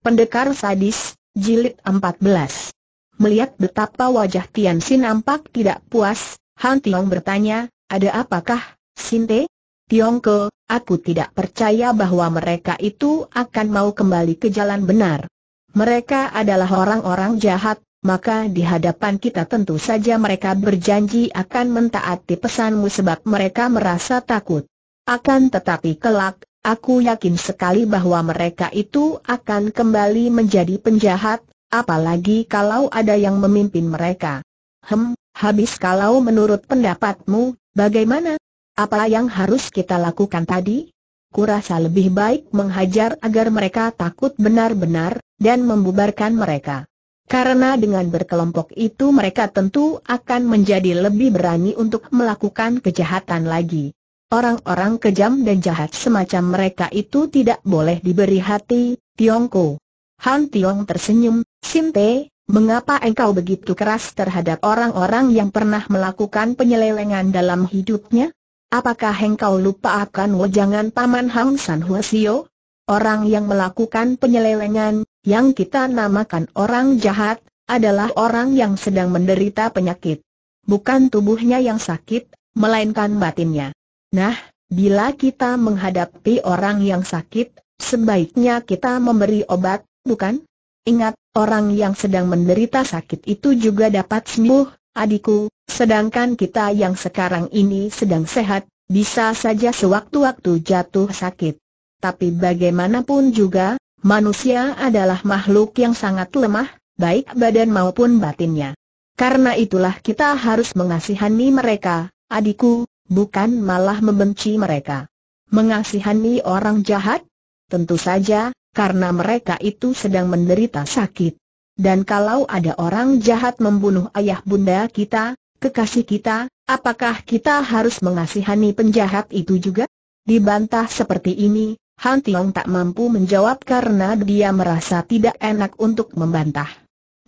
Pendekar Sadis, Jilid 14 Melihat betapa wajah Tian Xin nampak tidak puas, Han Tiong bertanya, ada apakah, Sinte? Tiongko, aku tidak percaya bahwa mereka itu akan mau kembali ke jalan benar. Mereka adalah orang-orang jahat, maka di hadapan kita tentu saja mereka berjanji akan mentaati pesanmu sebab mereka merasa takut. Akan tetapi kelak, Aku yakin sekali bahwa mereka itu akan kembali menjadi penjahat, apalagi kalau ada yang memimpin mereka. Hem, habis kalau menurut pendapatmu, bagaimana? Apa yang harus kita lakukan tadi? Kurasa lebih baik menghajar agar mereka takut benar-benar, dan membubarkan mereka. Karena dengan berkelompok itu mereka tentu akan menjadi lebih berani untuk melakukan kejahatan lagi. Orang-orang kejam dan jahat semacam mereka itu tidak boleh diberi hati, Tiongko. Han Tiong tersenyum, Simpe, mengapa engkau begitu keras terhadap orang-orang yang pernah melakukan penyelewengan dalam hidupnya? Apakah engkau lupa akan wajangan Paman Hang San Huasio? Orang yang melakukan penyelewengan, yang kita namakan orang jahat, adalah orang yang sedang menderita penyakit. Bukan tubuhnya yang sakit, melainkan batinnya. Nah, bila kita menghadapi orang yang sakit, sebaiknya kita memberi obat, bukan? Ingat, orang yang sedang menderita sakit itu juga dapat sembuh, adikku, sedangkan kita yang sekarang ini sedang sehat, bisa saja sewaktu-waktu jatuh sakit. Tapi bagaimanapun juga, manusia adalah makhluk yang sangat lemah, baik badan maupun batinnya. Karena itulah kita harus mengasihani mereka, adikku, bukan malah membenci mereka. Mengasihani orang jahat? Tentu saja, karena mereka itu sedang menderita sakit. Dan kalau ada orang jahat membunuh ayah bunda kita, kekasih kita, apakah kita harus mengasihani penjahat itu juga? Dibantah seperti ini, Han Tiong tak mampu menjawab karena dia merasa tidak enak untuk membantah.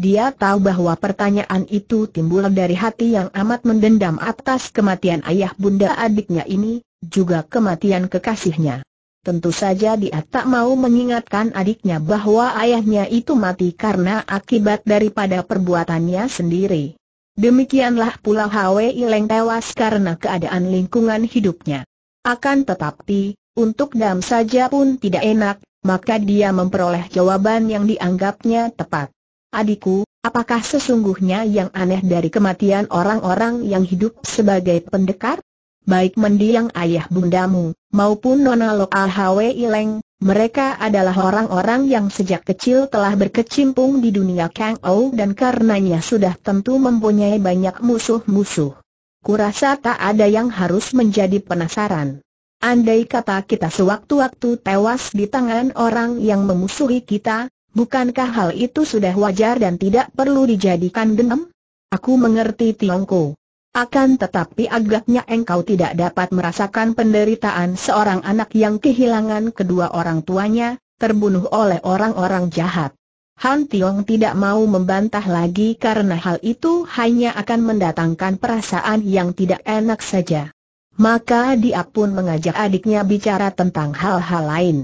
Dia tahu bahwa pertanyaan itu timbul dari hati yang amat mendendam atas kematian ayah bunda adiknya ini, juga kematian kekasihnya. Tentu saja dia tak mau mengingatkan adiknya bahwa ayahnya itu mati karena akibat daripada perbuatannya sendiri. Demikianlah pula Hwe Ileng tewas karena keadaan lingkungan hidupnya. Akan tetapi, untuk Dam saja pun tidak enak, maka dia memperoleh jawaban yang dianggapnya tepat. Adikku, apakah sesungguhnya yang aneh dari kematian orang-orang yang hidup sebagai pendekar? Baik mendiang ayah bundamu, maupun Nona lokal Al Hwe Ileng, mereka adalah orang-orang yang sejak kecil telah berkecimpung di dunia Kang Ou dan karenanya sudah tentu mempunyai banyak musuh-musuh. Kurasa tak ada yang harus menjadi penasaran. Andai kata kita sewaktu-waktu tewas di tangan orang yang memusuhi kita, Bukankah hal itu sudah wajar dan tidak perlu dijadikan dendam? Aku mengerti Tiongko. Akan tetapi agaknya engkau tidak dapat merasakan penderitaan seorang anak yang kehilangan kedua orang tuanya, terbunuh oleh orang-orang jahat. Han Tiong tidak mau membantah lagi karena hal itu hanya akan mendatangkan perasaan yang tidak enak saja. Maka dia pun mengajak adiknya bicara tentang hal-hal lain.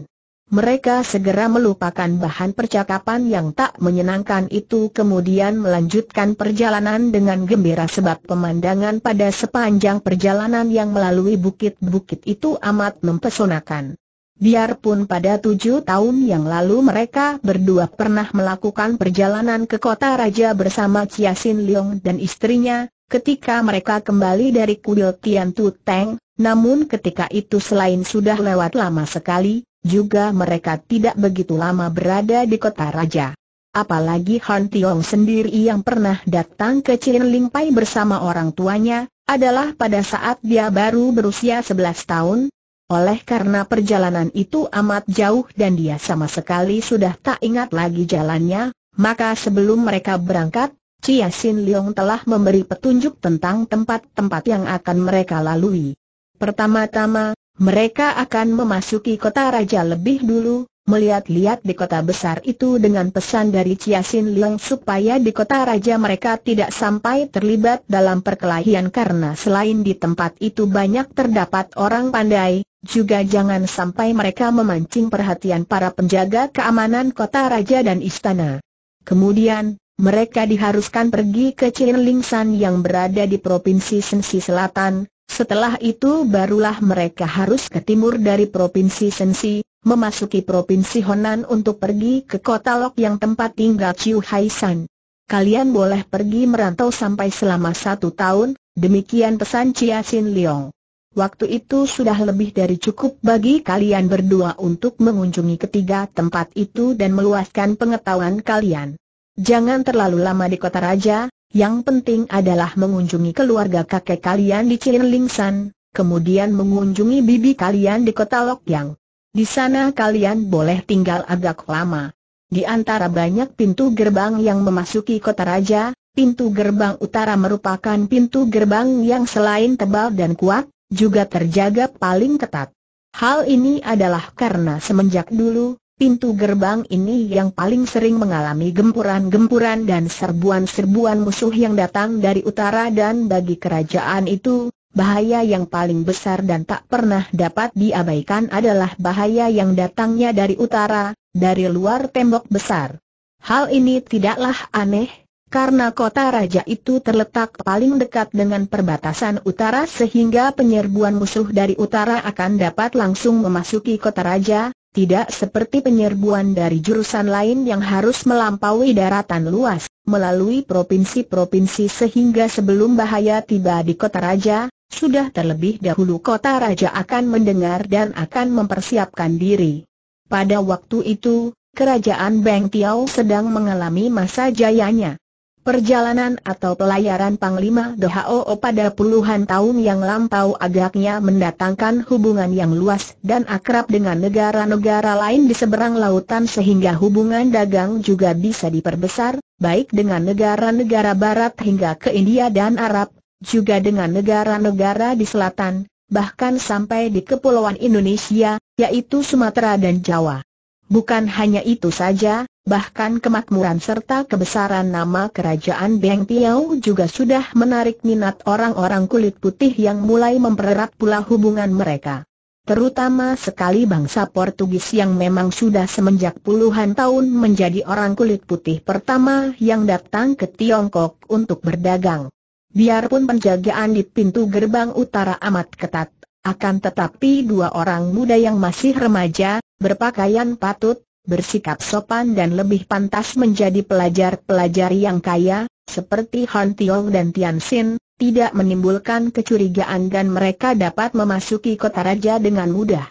Mereka segera melupakan bahan percakapan yang tak menyenangkan itu kemudian melanjutkan perjalanan dengan gembira sebab pemandangan pada sepanjang perjalanan yang melalui bukit-bukit itu amat mempesonakan. Biarpun pada tujuh tahun yang lalu mereka berdua pernah melakukan perjalanan ke kota raja bersama Chia Sin Leong dan istrinya, ketika mereka kembali dari kuil Tian Tu Teng, namun ketika itu selain sudah lewat lama sekali, juga mereka tidak begitu lama berada di kota raja. Apalagi Han Tiong sendiri yang pernah datang ke Chin Ling Pai bersama orang tuanya, adalah pada saat dia baru berusia 11 tahun. Oleh karena perjalanan itu amat jauh dan dia sama sekali sudah tak ingat lagi jalannya, maka sebelum mereka berangkat, Chia Sin Leong telah memberi petunjuk tentang tempat-tempat yang akan mereka lalui. Pertama-tama, mereka akan memasuki kota raja lebih dulu, melihat-lihat di kota besar itu dengan pesan dari Sin Liang supaya di kota raja mereka tidak sampai terlibat dalam perkelahian karena selain di tempat itu banyak terdapat orang pandai, juga jangan sampai mereka memancing perhatian para penjaga keamanan kota raja dan istana. Kemudian, mereka diharuskan pergi ke Chinlingsan yang berada di Provinsi Sensi Selatan, setelah itu barulah mereka harus ke timur dari Provinsi Sensi, memasuki Provinsi Honan untuk pergi ke kota Lok yang tempat tinggal Chiu Hai San. Kalian boleh pergi merantau sampai selama satu tahun, demikian pesan Chia Sin Leong. Waktu itu sudah lebih dari cukup bagi kalian berdua untuk mengunjungi ketiga tempat itu dan meluaskan pengetahuan kalian. Jangan terlalu lama di kota raja, yang penting adalah mengunjungi keluarga kakek kalian di ling Lingsan, kemudian mengunjungi bibi kalian di kota Lokyang. Di sana kalian boleh tinggal agak lama. Di antara banyak pintu gerbang yang memasuki kota raja, pintu gerbang utara merupakan pintu gerbang yang selain tebal dan kuat, juga terjaga paling ketat. Hal ini adalah karena semenjak dulu, pintu gerbang ini yang paling sering mengalami gempuran-gempuran dan serbuan-serbuan musuh yang datang dari utara dan bagi kerajaan itu, bahaya yang paling besar dan tak pernah dapat diabaikan adalah bahaya yang datangnya dari utara, dari luar tembok besar. Hal ini tidaklah aneh, karena kota raja itu terletak paling dekat dengan perbatasan utara sehingga penyerbuan musuh dari utara akan dapat langsung memasuki kota raja, tidak seperti penyerbuan dari jurusan lain yang harus melampaui daratan luas, melalui provinsi-provinsi sehingga sebelum bahaya tiba di kota raja, sudah terlebih dahulu kota raja akan mendengar dan akan mempersiapkan diri. Pada waktu itu, kerajaan Beng Tiao sedang mengalami masa jayanya. Perjalanan atau pelayaran Panglima DHOO pada puluhan tahun yang lampau agaknya mendatangkan hubungan yang luas dan akrab dengan negara-negara lain di seberang lautan sehingga hubungan dagang juga bisa diperbesar, baik dengan negara-negara barat hingga ke India dan Arab, juga dengan negara-negara di selatan, bahkan sampai di Kepulauan Indonesia, yaitu Sumatera dan Jawa. Bukan hanya itu saja, bahkan kemakmuran serta kebesaran nama kerajaan Beng Piau juga sudah menarik minat orang-orang kulit putih yang mulai mempererat pula hubungan mereka. Terutama sekali bangsa Portugis yang memang sudah semenjak puluhan tahun menjadi orang kulit putih pertama yang datang ke Tiongkok untuk berdagang. Biarpun penjagaan di pintu gerbang utara amat ketat, akan tetapi dua orang muda yang masih remaja, berpakaian patut, bersikap sopan dan lebih pantas menjadi pelajar-pelajar yang kaya, seperti Han Tiong dan Tian Xin, tidak menimbulkan kecurigaan dan mereka dapat memasuki kota raja dengan mudah.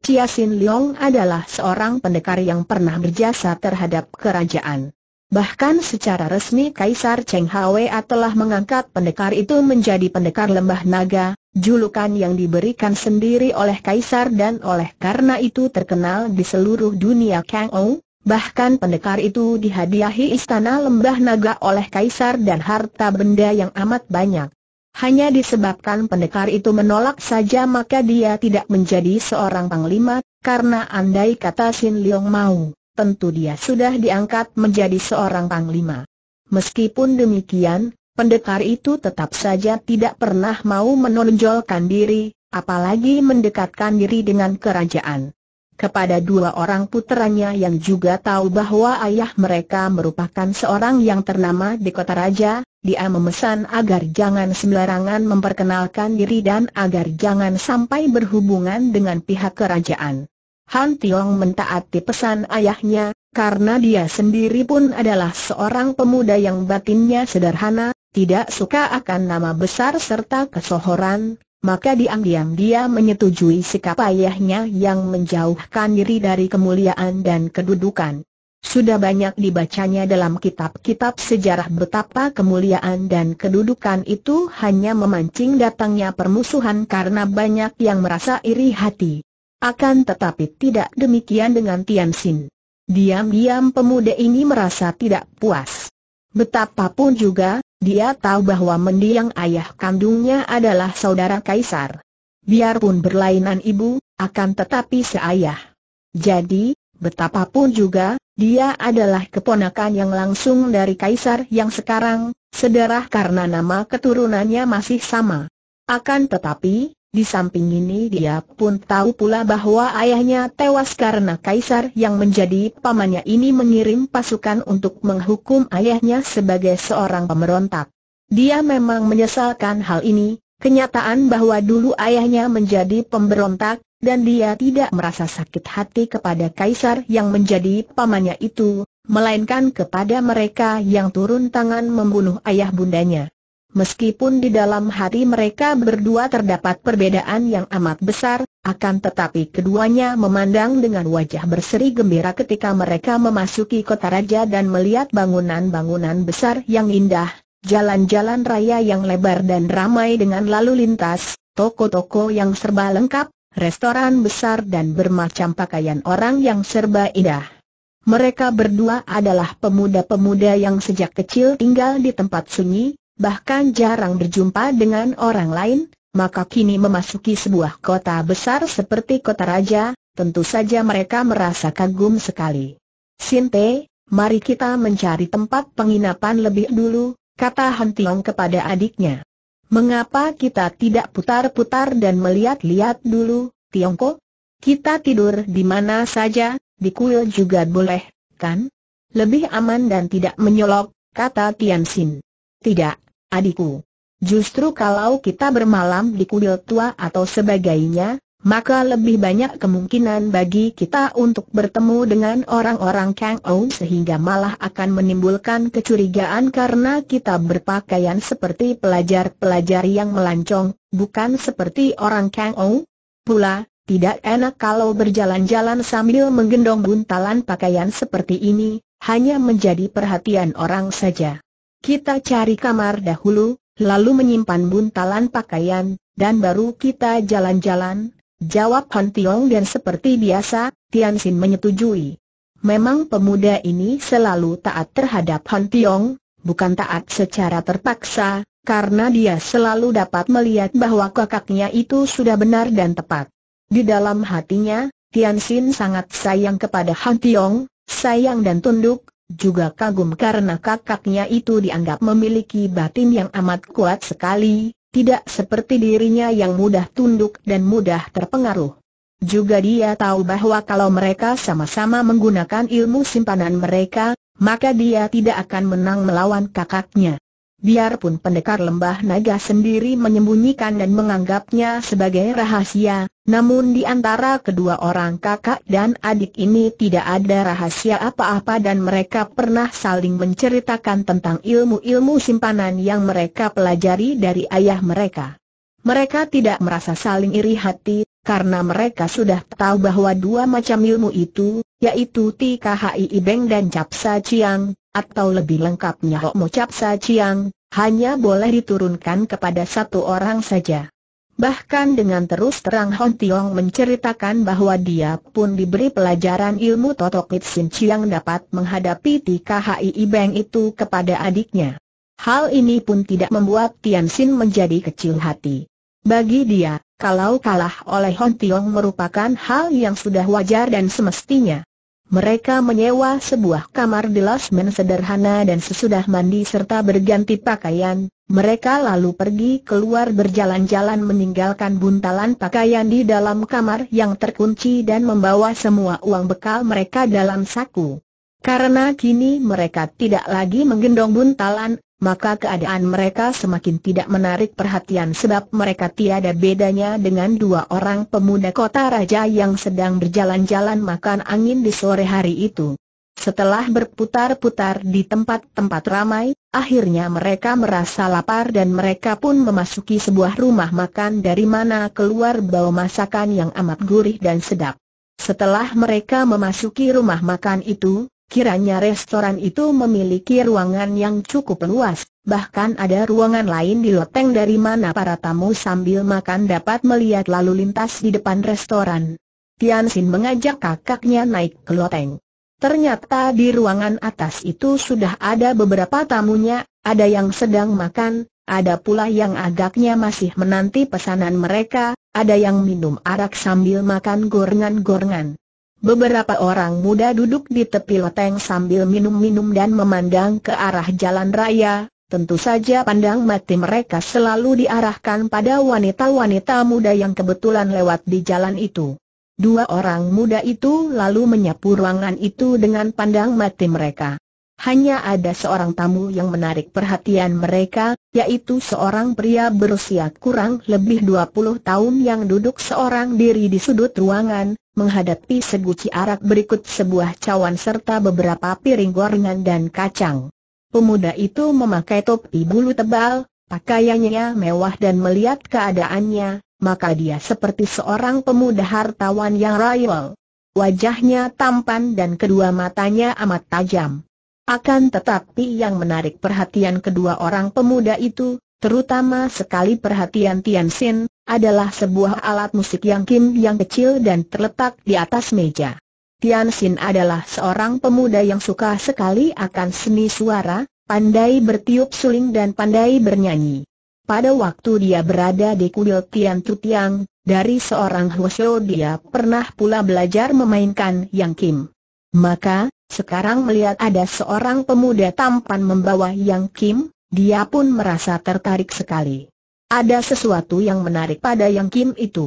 Chia Sin Leong adalah seorang pendekar yang pernah berjasa terhadap kerajaan. Bahkan secara resmi Kaisar Cheng Hwa telah mengangkat pendekar itu menjadi pendekar lembah naga, julukan yang diberikan sendiri oleh Kaisar dan oleh karena itu terkenal di seluruh dunia Kang Ou, bahkan pendekar itu dihadiahi istana lembah naga oleh Kaisar dan harta benda yang amat banyak. Hanya disebabkan pendekar itu menolak saja maka dia tidak menjadi seorang panglima, karena andai kata Sin Leong mau, tentu dia sudah diangkat menjadi seorang panglima. Meskipun demikian, Pendekar itu tetap saja tidak pernah mau menonjolkan diri, apalagi mendekatkan diri dengan kerajaan. Kepada dua orang putranya yang juga tahu bahwa ayah mereka merupakan seorang yang ternama di kota raja, dia memesan agar jangan sembarangan memperkenalkan diri dan agar jangan sampai berhubungan dengan pihak kerajaan. Han Tiong mentaati pesan ayahnya, karena dia sendiri pun adalah seorang pemuda yang batinnya sederhana, tidak suka akan nama besar serta kesohoran, maka diam-diam dia menyetujui sikap ayahnya yang menjauhkan diri dari kemuliaan dan kedudukan. Sudah banyak dibacanya dalam kitab-kitab sejarah betapa kemuliaan dan kedudukan itu hanya memancing datangnya permusuhan karena banyak yang merasa iri hati. Akan tetapi tidak demikian dengan Tian Xin. Diam-diam pemuda ini merasa tidak puas. Betapapun juga, dia tahu bahwa mendiang ayah kandungnya adalah saudara Kaisar. Biarpun berlainan ibu, akan tetapi seayah. Jadi, betapapun juga, dia adalah keponakan yang langsung dari Kaisar yang sekarang, sederah karena nama keturunannya masih sama. Akan tetapi, di samping ini dia pun tahu pula bahwa ayahnya tewas karena kaisar yang menjadi pamannya ini mengirim pasukan untuk menghukum ayahnya sebagai seorang pemberontak. Dia memang menyesalkan hal ini, kenyataan bahwa dulu ayahnya menjadi pemberontak, dan dia tidak merasa sakit hati kepada kaisar yang menjadi pamannya itu, melainkan kepada mereka yang turun tangan membunuh ayah bundanya. Meskipun di dalam hati mereka berdua terdapat perbedaan yang amat besar, akan tetapi keduanya memandang dengan wajah berseri gembira ketika mereka memasuki kota raja dan melihat bangunan-bangunan besar yang indah, jalan-jalan raya yang lebar dan ramai dengan lalu lintas, toko-toko yang serba lengkap, restoran besar dan bermacam pakaian orang yang serba indah. Mereka berdua adalah pemuda-pemuda yang sejak kecil tinggal di tempat sunyi, bahkan jarang berjumpa dengan orang lain, maka kini memasuki sebuah kota besar seperti kota raja, tentu saja mereka merasa kagum sekali. Sinte, mari kita mencari tempat penginapan lebih dulu, kata Han Tiong kepada adiknya. Mengapa kita tidak putar-putar dan melihat-lihat dulu, Tiongko? Kita tidur di mana saja, di kuil juga boleh, kan? Lebih aman dan tidak menyolok, kata Tian Xin. Tidak, adikku. Justru kalau kita bermalam di kuil tua atau sebagainya, maka lebih banyak kemungkinan bagi kita untuk bertemu dengan orang-orang Kang Ou sehingga malah akan menimbulkan kecurigaan karena kita berpakaian seperti pelajar-pelajar yang melancong, bukan seperti orang Kang Ou. Pula, tidak enak kalau berjalan-jalan sambil menggendong buntalan pakaian seperti ini, hanya menjadi perhatian orang saja. Kita cari kamar dahulu, lalu menyimpan buntalan pakaian, dan baru kita jalan-jalan, jawab Han Tiong dan seperti biasa, Tian Xin menyetujui. Memang pemuda ini selalu taat terhadap Han Tiong, bukan taat secara terpaksa, karena dia selalu dapat melihat bahwa kakaknya itu sudah benar dan tepat. Di dalam hatinya, Tian Xin sangat sayang kepada Han Tiong, sayang dan tunduk, juga kagum karena kakaknya itu dianggap memiliki batin yang amat kuat sekali, tidak seperti dirinya yang mudah tunduk dan mudah terpengaruh. Juga dia tahu bahwa kalau mereka sama-sama menggunakan ilmu simpanan mereka, maka dia tidak akan menang melawan kakaknya. Biarpun pendekar lembah naga sendiri menyembunyikan dan menganggapnya sebagai rahasia, namun di antara kedua orang kakak dan adik ini tidak ada rahasia apa-apa dan mereka pernah saling menceritakan tentang ilmu-ilmu simpanan yang mereka pelajari dari ayah mereka. Mereka tidak merasa saling iri hati, karena mereka sudah tahu bahwa dua macam ilmu itu, yaitu TKHI Ibeng dan Capsa Ciang, atau lebih lengkapnya Hokmo Capsa Ciang, hanya boleh diturunkan kepada satu orang saja. Bahkan dengan terus terang Hon Tiong menceritakan bahwa dia pun diberi pelajaran ilmu Totok Lit Sin Chiang dapat menghadapi TKHI Ibeng itu kepada adiknya. Hal ini pun tidak membuat Tian Sin menjadi kecil hati. Bagi dia, kalau kalah oleh Hon Tiong merupakan hal yang sudah wajar dan semestinya. Mereka menyewa sebuah kamar di losmen sederhana dan sesudah mandi serta berganti pakaian, mereka lalu pergi keluar berjalan-jalan meninggalkan buntalan pakaian di dalam kamar yang terkunci dan membawa semua uang bekal mereka dalam saku. Karena kini mereka tidak lagi menggendong buntalan, maka keadaan mereka semakin tidak menarik perhatian sebab mereka tiada bedanya dengan dua orang pemuda kota raja yang sedang berjalan-jalan makan angin di sore hari itu. Setelah berputar-putar di tempat-tempat ramai, akhirnya mereka merasa lapar dan mereka pun memasuki sebuah rumah makan dari mana keluar bau masakan yang amat gurih dan sedap. Setelah mereka memasuki rumah makan itu, Kiranya restoran itu memiliki ruangan yang cukup luas, bahkan ada ruangan lain di loteng dari mana para tamu sambil makan dapat melihat lalu lintas di depan restoran. Tian Xin mengajak kakaknya naik ke loteng. Ternyata di ruangan atas itu sudah ada beberapa tamunya, ada yang sedang makan, ada pula yang agaknya masih menanti pesanan mereka, ada yang minum arak sambil makan gorengan-gorengan. Beberapa orang muda duduk di tepi loteng sambil minum-minum dan memandang ke arah jalan raya, tentu saja pandang mati mereka selalu diarahkan pada wanita-wanita muda yang kebetulan lewat di jalan itu. Dua orang muda itu lalu menyapu ruangan itu dengan pandang mati mereka. Hanya ada seorang tamu yang menarik perhatian mereka, yaitu seorang pria berusia kurang lebih 20 tahun yang duduk seorang diri di sudut ruangan, menghadapi seguci arak berikut sebuah cawan serta beberapa piring gorengan dan kacang. Pemuda itu memakai topi bulu tebal, pakaiannya mewah dan melihat keadaannya, maka dia seperti seorang pemuda hartawan yang royal. Wajahnya tampan dan kedua matanya amat tajam. Akan tetapi yang menarik perhatian kedua orang pemuda itu, terutama sekali perhatian Tian Xin, adalah sebuah alat musik yang kim yang kecil dan terletak di atas meja. Tian Xin adalah seorang pemuda yang suka sekali akan seni suara, pandai bertiup suling dan pandai bernyanyi. Pada waktu dia berada di kuil Tian Tu Tiang, dari seorang Huosho dia pernah pula belajar memainkan yang kim. Maka, sekarang melihat ada seorang pemuda tampan membawa Yang Kim, dia pun merasa tertarik sekali. Ada sesuatu yang menarik pada Yang Kim itu.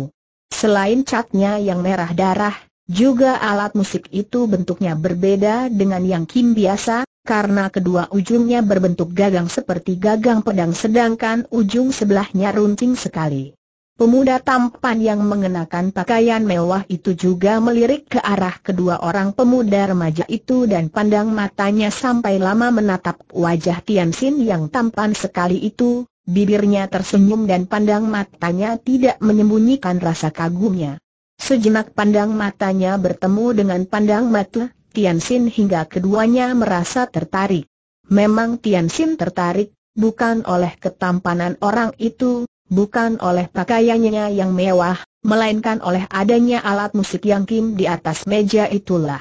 Selain catnya yang merah darah, juga alat musik itu bentuknya berbeda dengan Yang Kim biasa, karena kedua ujungnya berbentuk gagang seperti gagang pedang sedangkan ujung sebelahnya runcing sekali. Pemuda tampan yang mengenakan pakaian mewah itu juga melirik ke arah kedua orang pemuda remaja itu dan pandang matanya sampai lama menatap wajah Tian Xin yang tampan sekali itu, bibirnya tersenyum dan pandang matanya tidak menyembunyikan rasa kagumnya. Sejenak pandang matanya bertemu dengan pandang mata Tian Xin hingga keduanya merasa tertarik. Memang Tian Xin tertarik, bukan oleh ketampanan orang itu, bukan oleh pakaiannya yang mewah, melainkan oleh adanya alat musik yang kim di atas meja itulah.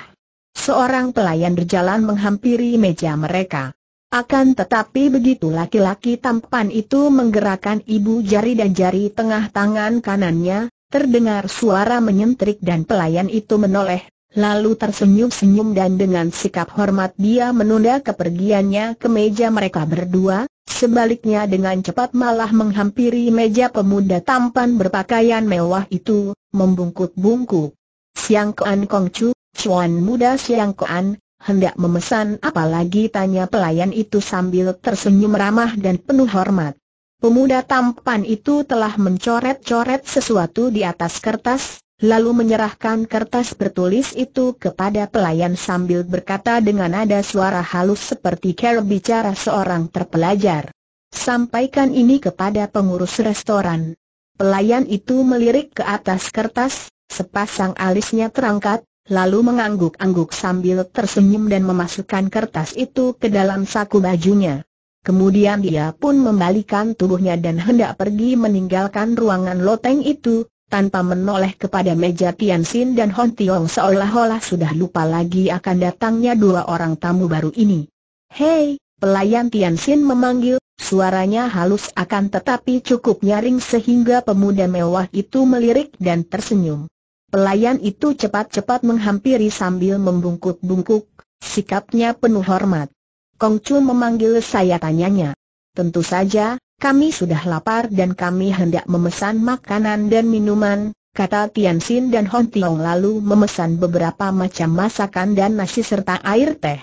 Seorang pelayan berjalan menghampiri meja mereka. Akan tetapi begitu laki-laki tampan itu menggerakkan ibu jari dan jari tengah tangan kanannya, terdengar suara menyentrik dan pelayan itu menoleh, Lalu tersenyum-senyum dan dengan sikap hormat dia menunda kepergiannya ke meja mereka berdua, sebaliknya dengan cepat malah menghampiri meja pemuda tampan berpakaian mewah itu, membungkuk bungkuk Siang Koan Kong Chu, Chuan muda Siang Koan, hendak memesan apalagi tanya pelayan itu sambil tersenyum ramah dan penuh hormat. Pemuda tampan itu telah mencoret-coret sesuatu di atas kertas, lalu menyerahkan kertas bertulis itu kepada pelayan sambil berkata dengan nada suara halus seperti cara bicara seorang terpelajar. Sampaikan ini kepada pengurus restoran. Pelayan itu melirik ke atas kertas, sepasang alisnya terangkat, lalu mengangguk-angguk sambil tersenyum dan memasukkan kertas itu ke dalam saku bajunya. Kemudian dia pun membalikan tubuhnya dan hendak pergi meninggalkan ruangan loteng itu, tanpa menoleh kepada meja Tian Xin dan Hon Tiong seolah-olah sudah lupa lagi akan datangnya dua orang tamu baru ini. Hei, pelayan Tian Xin memanggil, suaranya halus akan tetapi cukup nyaring sehingga pemuda mewah itu melirik dan tersenyum. Pelayan itu cepat-cepat menghampiri sambil membungkuk-bungkuk, sikapnya penuh hormat. Kongcu memanggil saya tanyanya. Tentu saja, kami sudah lapar dan kami hendak memesan makanan dan minuman, kata Tian Xin dan Hon Tiong lalu memesan beberapa macam masakan dan nasi serta air teh.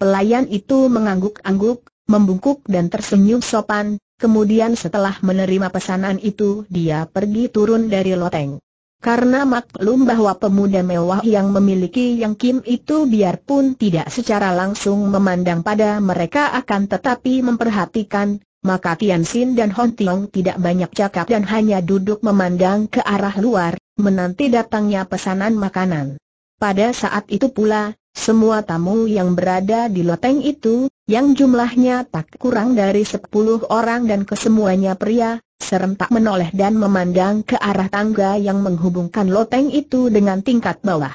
Pelayan itu mengangguk-angguk, membungkuk dan tersenyum sopan, kemudian setelah menerima pesanan itu dia pergi turun dari loteng. Karena maklum bahwa pemuda mewah yang memiliki yang Kim itu biarpun tidak secara langsung memandang pada mereka akan tetapi memperhatikan, maka Tian Xin dan Hon Tiong tidak banyak cakap dan hanya duduk memandang ke arah luar, menanti datangnya pesanan makanan. Pada saat itu pula, semua tamu yang berada di loteng itu, yang jumlahnya tak kurang dari sepuluh orang dan kesemuanya pria, serentak menoleh dan memandang ke arah tangga yang menghubungkan loteng itu dengan tingkat bawah.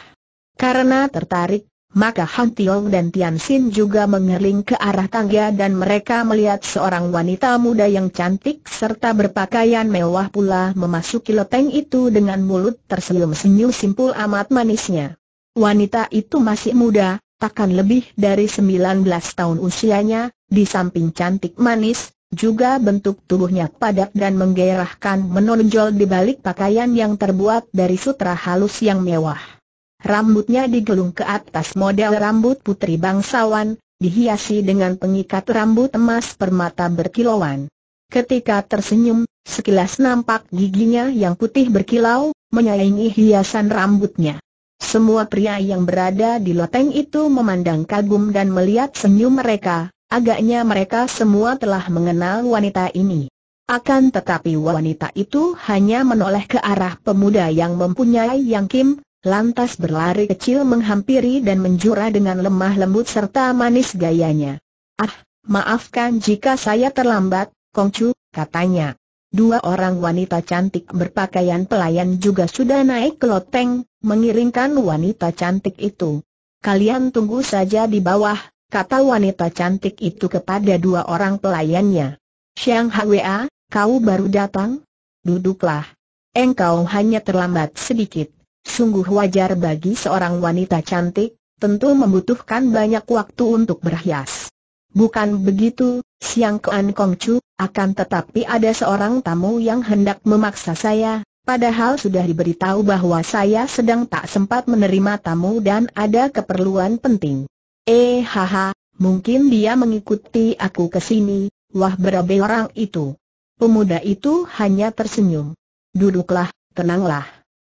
Karena tertarik, maka Han Tiong dan Tian Xin juga mengeling ke arah tangga dan mereka melihat seorang wanita muda yang cantik serta berpakaian mewah pula memasuki loteng itu dengan mulut tersenyum senyum simpul amat manisnya. Wanita itu masih muda, takkan lebih dari 19 tahun usianya, di samping cantik manis, juga bentuk tubuhnya padat dan menggairahkan menonjol di balik pakaian yang terbuat dari sutra halus yang mewah. Rambutnya digelung ke atas model rambut putri bangsawan, dihiasi dengan pengikat rambut emas permata berkilauan. Ketika tersenyum, sekilas nampak giginya yang putih berkilau, menyayangi hiasan rambutnya. Semua pria yang berada di loteng itu memandang kagum dan melihat senyum mereka, agaknya mereka semua telah mengenal wanita ini. Akan tetapi wanita itu hanya menoleh ke arah pemuda yang mempunyai yang Kim, lantas berlari kecil menghampiri dan menjura dengan lemah lembut serta manis gayanya. Ah, maafkan jika saya terlambat, Kongcu, katanya. Dua orang wanita cantik berpakaian pelayan juga sudah naik ke loteng, mengiringkan wanita cantik itu. Kalian tunggu saja di bawah, kata wanita cantik itu kepada dua orang pelayannya. Siang Hwa, kau baru datang? Duduklah. Engkau hanya terlambat sedikit. Sungguh wajar bagi seorang wanita cantik, tentu membutuhkan banyak waktu untuk berhias. Bukan begitu, Siang Kean Kongcu, akan tetapi ada seorang tamu yang hendak memaksa saya, padahal sudah diberitahu bahwa saya sedang tak sempat menerima tamu dan ada keperluan penting. Eh haha, mungkin dia mengikuti aku ke sini, wah berabe orang itu. Pemuda itu hanya tersenyum. Duduklah, tenanglah.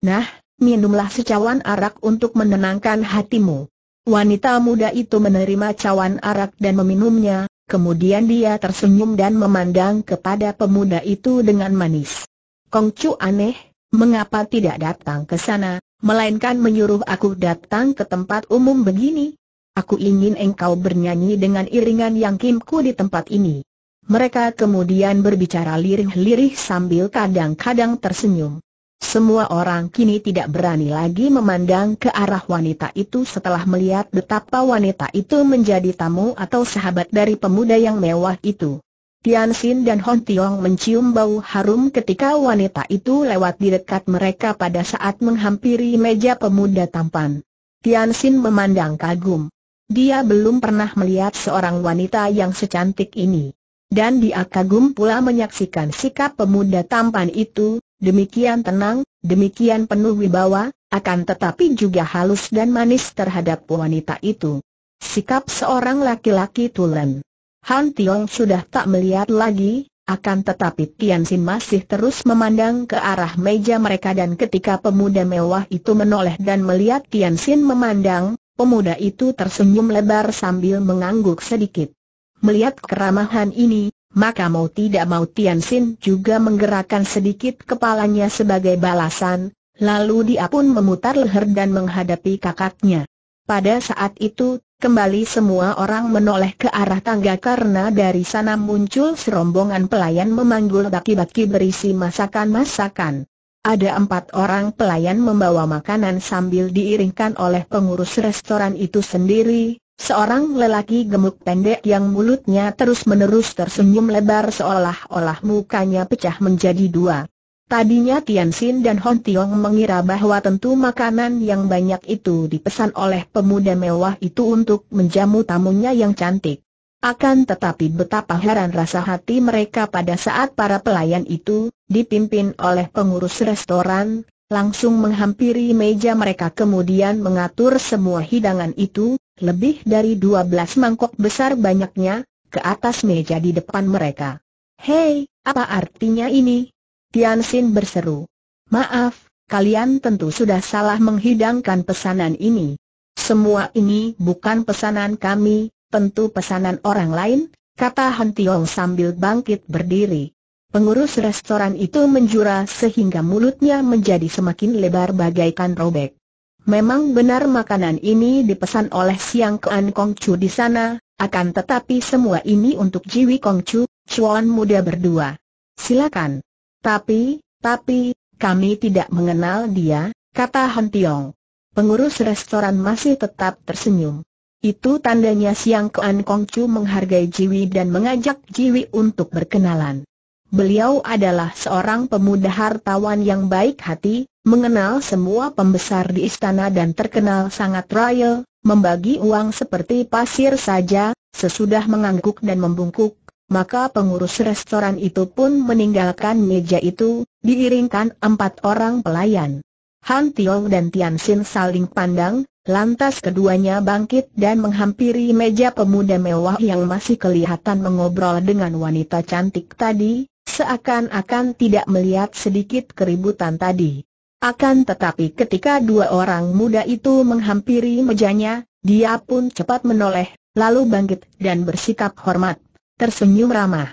Nah, minumlah secawan arak untuk menenangkan hatimu. Wanita muda itu menerima cawan arak dan meminumnya, kemudian dia tersenyum dan memandang kepada pemuda itu dengan manis. Kongcu aneh, mengapa tidak datang ke sana, melainkan menyuruh aku datang ke tempat umum begini? Aku ingin engkau bernyanyi dengan iringan yang kimku di tempat ini. Mereka kemudian berbicara lirih-lirih sambil kadang-kadang tersenyum. Semua orang kini tidak berani lagi memandang ke arah wanita itu setelah melihat betapa wanita itu menjadi tamu atau sahabat dari pemuda yang mewah itu. Tian Xin dan Hon Tiong mencium bau harum ketika wanita itu lewat di dekat mereka pada saat menghampiri meja pemuda tampan. Tian Xin memandang kagum. Dia belum pernah melihat seorang wanita yang secantik ini. Dan dia kagum pula menyaksikan sikap pemuda tampan itu, demikian tenang, demikian penuh wibawa, akan tetapi juga halus dan manis terhadap wanita itu. Sikap seorang laki-laki tulen. Han Tiong sudah tak melihat lagi, akan tetapi Tian Xin masih terus memandang ke arah meja mereka dan ketika pemuda mewah itu menoleh dan melihat Tian Xin memandang, pemuda itu tersenyum lebar sambil mengangguk sedikit. Melihat keramahan ini, maka mau tidak mau Tian Xin juga menggerakkan sedikit kepalanya sebagai balasan, lalu dia pun memutar leher dan menghadapi kakaknya. Pada saat itu, kembali semua orang menoleh ke arah tangga karena dari sana muncul serombongan pelayan memanggul baki-baki berisi masakan-masakan. Ada empat orang pelayan membawa makanan sambil diiringkan oleh pengurus restoran itu sendiri, Seorang lelaki gemuk pendek yang mulutnya terus-menerus tersenyum lebar seolah-olah mukanya pecah menjadi dua. Tadinya Tian Xin dan Hong Tiong mengira bahwa tentu makanan yang banyak itu dipesan oleh pemuda mewah itu untuk menjamu tamunya yang cantik. Akan tetapi betapa heran rasa hati mereka pada saat para pelayan itu, dipimpin oleh pengurus restoran, langsung menghampiri meja mereka kemudian mengatur semua hidangan itu, lebih dari 12 mangkok besar banyaknya, ke atas meja di depan mereka. Hei, apa artinya ini? Tian Xin berseru. Maaf, kalian tentu sudah salah menghidangkan pesanan ini. Semua ini bukan pesanan kami, tentu pesanan orang lain, kata Han Tiong sambil bangkit berdiri. Pengurus restoran itu menjura sehingga mulutnya menjadi semakin lebar bagaikan robek. Memang benar makanan ini dipesan oleh Siang Kean Kong Chu di sana, akan tetapi semua ini untuk Jiwi Kong Chu, Chuan muda berdua. Silakan. Tapi, tapi, kami tidak mengenal dia, kata Han Tiong. Pengurus restoran masih tetap tersenyum. Itu tandanya Siang Kean Kong Chu menghargai Jiwi dan mengajak Jiwi untuk berkenalan. Beliau adalah seorang pemuda hartawan yang baik hati, mengenal semua pembesar di istana dan terkenal sangat royal, membagi uang seperti pasir saja, sesudah mengangguk dan membungkuk, maka pengurus restoran itu pun meninggalkan meja itu, diiringkan empat orang pelayan. Han Tiong dan Tian Xin saling pandang, lantas keduanya bangkit dan menghampiri meja pemuda mewah yang masih kelihatan mengobrol dengan wanita cantik tadi, seakan-akan tidak melihat sedikit keributan tadi. Akan tetapi ketika dua orang muda itu menghampiri mejanya, dia pun cepat menoleh, lalu bangkit dan bersikap hormat, tersenyum ramah.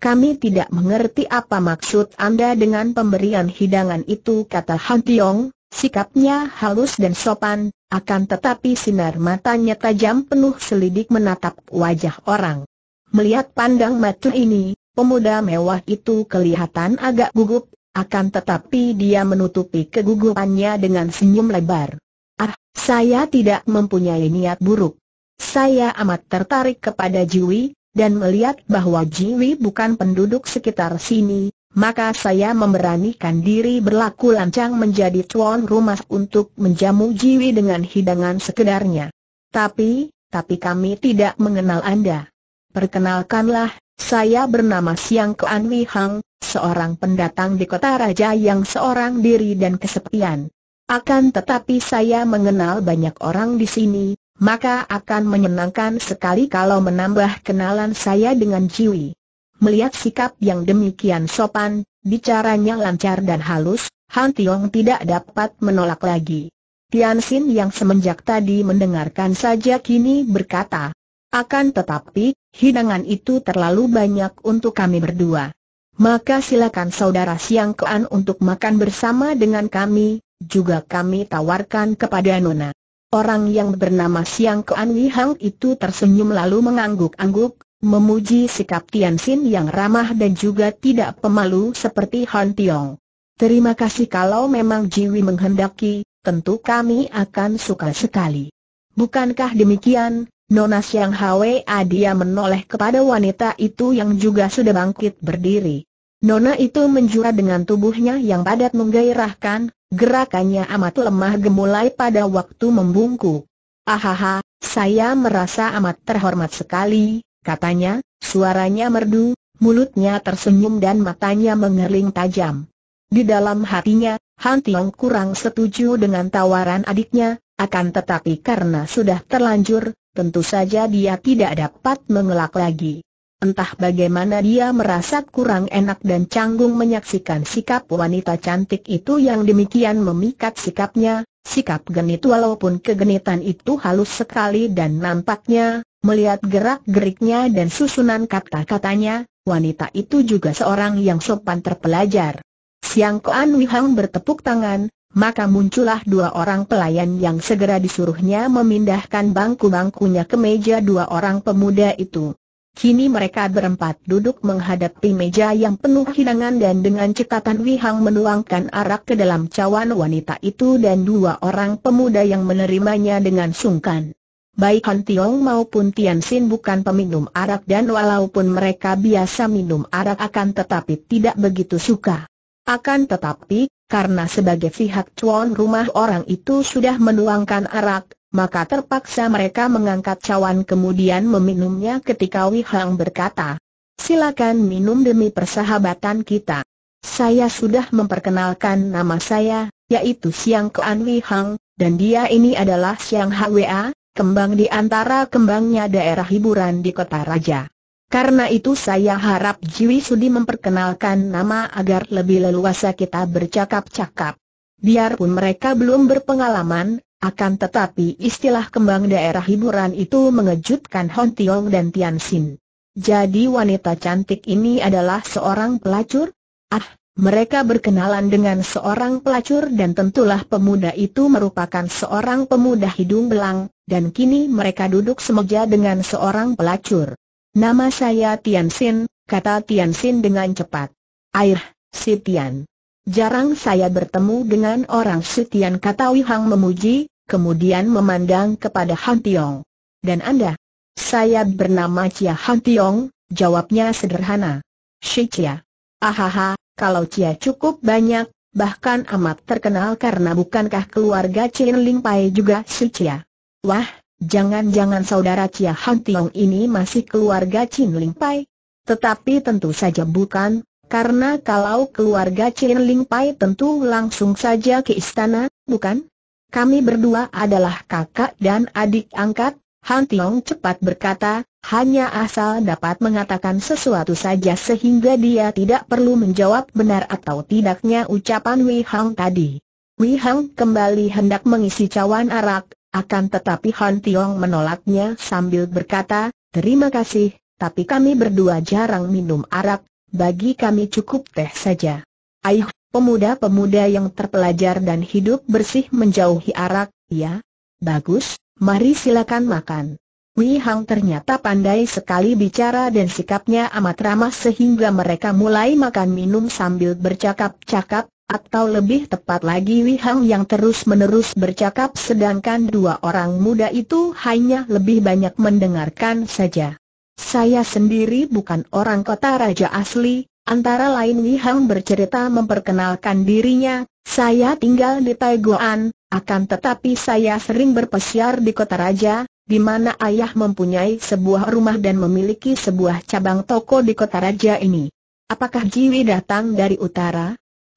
Kami tidak mengerti apa maksud Anda dengan pemberian hidangan itu kata Han Tiong, sikapnya halus dan sopan, akan tetapi sinar matanya tajam penuh selidik menatap wajah orang. Melihat pandang matu ini, Pemuda mewah itu kelihatan agak gugup, akan tetapi dia menutupi kegugupannya dengan senyum lebar. Ah, saya tidak mempunyai niat buruk. Saya amat tertarik kepada Jiwi, dan melihat bahwa Jiwi bukan penduduk sekitar sini, maka saya memberanikan diri berlaku lancang menjadi tuan rumah untuk menjamu Jiwi dengan hidangan sekedarnya. Tapi, tapi kami tidak mengenal Anda. Perkenalkanlah, saya bernama Siang Kuan Wei Hang, seorang pendatang di kota raja yang seorang diri dan kesepian. Akan tetapi saya mengenal banyak orang di sini, maka akan menyenangkan sekali kalau menambah kenalan saya dengan Jiwi. Melihat sikap yang demikian sopan, bicaranya lancar dan halus, Han Tiong tidak dapat menolak lagi. Tian Xin yang semenjak tadi mendengarkan saja kini berkata, akan tetapi, hidangan itu terlalu banyak untuk kami berdua. Maka silakan saudara Siang Kean untuk makan bersama dengan kami, juga kami tawarkan kepada Nona. Orang yang bernama Siang Kean Wihang itu tersenyum lalu mengangguk-angguk, memuji sikap Tian Xin yang ramah dan juga tidak pemalu seperti Han Tiong. Terima kasih kalau memang Jiwi menghendaki, tentu kami akan suka sekali. Bukankah demikian, Nona Siang Hwe adia ah, menoleh kepada wanita itu yang juga sudah bangkit berdiri. Nona itu menjura dengan tubuhnya yang padat menggairahkan, gerakannya amat lemah gemulai pada waktu membungkuk. Ahaha, saya merasa amat terhormat sekali, katanya, suaranya merdu, mulutnya tersenyum dan matanya mengerling tajam. Di dalam hatinya, Han Tiong kurang setuju dengan tawaran adiknya, akan tetapi karena sudah terlanjur, tentu saja dia tidak dapat mengelak lagi. Entah bagaimana dia merasa kurang enak dan canggung menyaksikan sikap wanita cantik itu yang demikian memikat sikapnya, sikap genit walaupun kegenitan itu halus sekali dan nampaknya, melihat gerak-geriknya dan susunan kata-katanya, wanita itu juga seorang yang sopan terpelajar. Siang Koan Wihang bertepuk tangan, maka muncullah dua orang pelayan yang segera disuruhnya memindahkan bangku-bangkunya ke meja dua orang pemuda itu. Kini mereka berempat duduk menghadapi meja yang penuh hidangan dan dengan cekatan Wihang menuangkan arak ke dalam cawan wanita itu dan dua orang pemuda yang menerimanya dengan sungkan. Baik Han Tiong maupun Tian Xin bukan peminum arak dan walaupun mereka biasa minum arak akan tetapi tidak begitu suka. Akan tetapi, karena sebagai pihak tuan rumah orang itu sudah menuangkan arak, maka terpaksa mereka mengangkat cawan kemudian meminumnya ketika Wei Hang berkata, silakan minum demi persahabatan kita. Saya sudah memperkenalkan nama saya, yaitu Siang Kuan Wei Hang, dan dia ini adalah Siang Hwa, kembang di antara kembangnya daerah hiburan di kota raja. Karena itu saya harap Jiwi Sudi memperkenalkan nama agar lebih leluasa kita bercakap-cakap. Biarpun mereka belum berpengalaman, akan tetapi istilah kembang daerah hiburan itu mengejutkan Hon Tiong dan Tian Xin. Jadi wanita cantik ini adalah seorang pelacur? Ah, mereka berkenalan dengan seorang pelacur dan tentulah pemuda itu merupakan seorang pemuda hidung belang, dan kini mereka duduk semeja dengan seorang pelacur. Nama saya Tian Xin, kata Tian Xin dengan cepat. Air, si Tian. Jarang saya bertemu dengan orang si Tian kata Wihang memuji, kemudian memandang kepada Han Tiong. Dan Anda? Saya bernama Chia Han Tiong, jawabnya sederhana. Si Chia. Ahaha, kalau Chia cukup banyak, bahkan amat terkenal karena bukankah keluarga Chin Ling Pai juga si Chia? Wah, Jangan-jangan saudara Chia Han Tiong ini masih keluarga Chin Ling Pai? Tetapi tentu saja bukan, karena kalau keluarga Chin Ling Pai tentu langsung saja ke istana, bukan? Kami berdua adalah kakak dan adik angkat, Han Tiong cepat berkata, hanya asal dapat mengatakan sesuatu saja sehingga dia tidak perlu menjawab benar atau tidaknya ucapan Wei Hang tadi. Wei Hang kembali hendak mengisi cawan arak, akan tetapi Han Tiong menolaknya sambil berkata, terima kasih, tapi kami berdua jarang minum arak, bagi kami cukup teh saja. Ayuh, pemuda-pemuda yang terpelajar dan hidup bersih menjauhi arak, ya? Bagus, mari silakan makan. Wei Hang ternyata pandai sekali bicara dan sikapnya amat ramah sehingga mereka mulai makan minum sambil bercakap-cakap, atau lebih tepat lagi Wihang Hang yang terus-menerus bercakap sedangkan dua orang muda itu hanya lebih banyak mendengarkan saja. Saya sendiri bukan orang kota raja asli, antara lain Wihang Hang bercerita memperkenalkan dirinya, saya tinggal di Taiguan, akan tetapi saya sering berpesiar di kota raja, di mana ayah mempunyai sebuah rumah dan memiliki sebuah cabang toko di kota raja ini. Apakah Jiwi datang dari utara?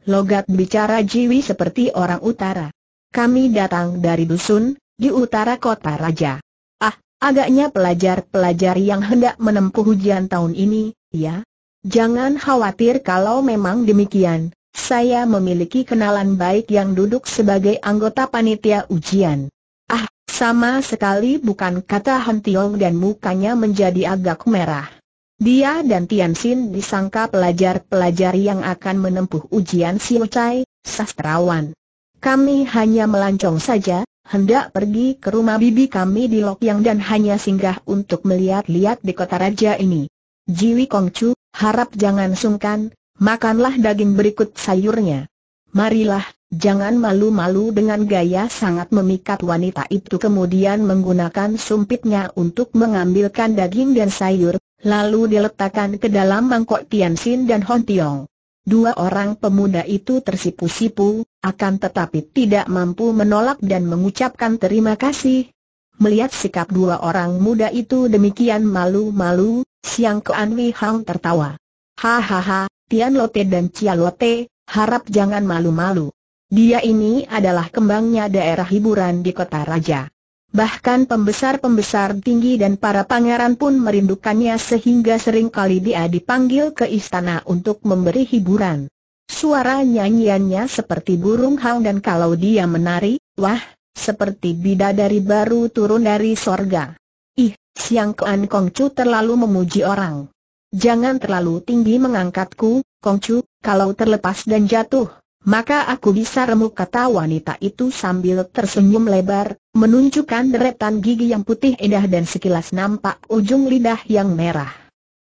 logat bicara Jiwi seperti orang utara. Kami datang dari dusun, di utara kota raja. Ah, agaknya pelajar-pelajar yang hendak menempuh ujian tahun ini, ya? Jangan khawatir kalau memang demikian, saya memiliki kenalan baik yang duduk sebagai anggota panitia ujian. Ah, sama sekali bukan kata Tiong dan mukanya menjadi agak merah. Dia dan Tian Xin disangka pelajar-pelajar yang akan menempuh ujian Siu Chai, sastrawan. Kami hanya melancong saja, hendak pergi ke rumah bibi kami di Lokyang dan hanya singgah untuk melihat-lihat di kota raja ini. Jiwi Kongcu, harap jangan sungkan, makanlah daging berikut sayurnya. Marilah, jangan malu-malu dengan gaya sangat memikat wanita itu kemudian menggunakan sumpitnya untuk mengambilkan daging dan sayur, lalu diletakkan ke dalam mangkok Tian Xin dan Hon Tiong. Dua orang pemuda itu tersipu-sipu, akan tetapi tidak mampu menolak dan mengucapkan terima kasih. Melihat sikap dua orang muda itu demikian malu-malu, Siang Kean Wei Hang tertawa. Hahaha, Tian Lote dan Cia Lote, harap jangan malu-malu. Dia ini adalah kembangnya daerah hiburan di kota raja. Bahkan pembesar-pembesar tinggi dan para pangeran pun merindukannya sehingga sering kali dia dipanggil ke istana untuk memberi hiburan. Suara nyanyiannya seperti burung hang dan kalau dia menari, wah, seperti bidadari baru turun dari sorga. Ih, Siang Kuan Kongcu terlalu memuji orang. Jangan terlalu tinggi mengangkatku, Kongcu, kalau terlepas dan jatuh, maka aku bisa remuk kata wanita itu sambil tersenyum lebar, menunjukkan deretan gigi yang putih indah dan sekilas nampak ujung lidah yang merah.